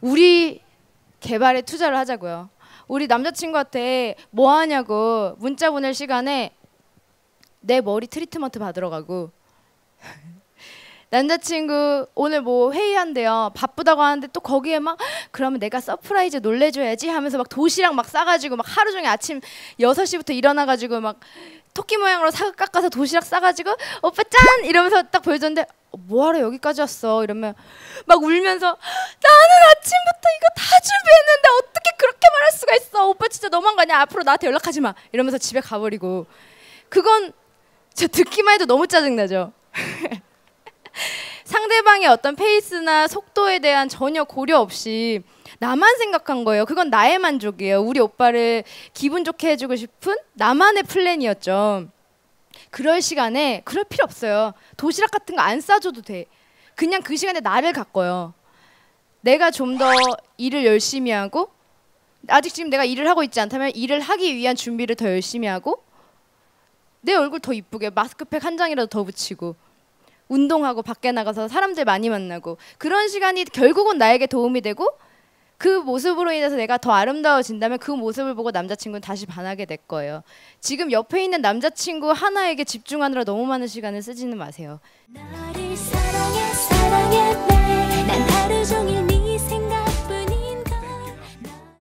우리 개발에 투자를 하자고요. 우리 남자친구한테 뭐 하냐고 문자 보낼 시간에 내 머리 트리트먼트 받으러 가고 남자친구 오늘 뭐 회의한대요 바쁘다고 하는데 또 거기에 막 그러면 내가 서프라이즈 놀래줘야지 하면서 막 도시락 막 싸가지고 막 하루 종일 아침 6시부터 일어나가지고 막 토끼 모양으로 사각 깎아서 도시락 싸가지고 오빠 짠 이러면서 딱 보여줬는데 뭐하러 여기까지 왔어 이러면 막 울면서 나는 아침부터 이거 다 준비했는데 어떻게 그렇게 말할 수가 있어 오빠 진짜 너만 가냐 앞으로 나한테 연락하지 마 이러면서 집에 가버리고 그건 저 듣기만 해도 너무 짜증나죠 상대방의 어떤 페이스나 속도에 대한 전혀 고려 없이 나만 생각한 거예요. 그건 나의 만족이에요. 우리 오빠를 기분 좋게 해주고 싶은 나만의 플랜이었죠. 그럴 시간에 그럴 필요 없어요. 도시락 같은 거 안 싸줘도 돼. 그냥 그 시간에 나를 가꿔요. 내가 좀 더 일을 열심히 하고 아직 지금 내가 일을 하고 있지 않다면 일을 하기 위한 준비를 더 열심히 하고 내 얼굴 더 이쁘게 마스크팩 한 장이라도 더 붙이고 운동하고 밖에 나가서 사람들 많이 만나고 그런 시간이 결국은 나에게 도움이 되고 그 모습으로 인해서 내가 더 아름다워진다면 그 모습을 보고 남자친구는 다시 반하게 될 거예요. 지금 옆에 있는 남자친구 하나에게 집중하느라 너무 많은 시간을 쓰지는 마세요.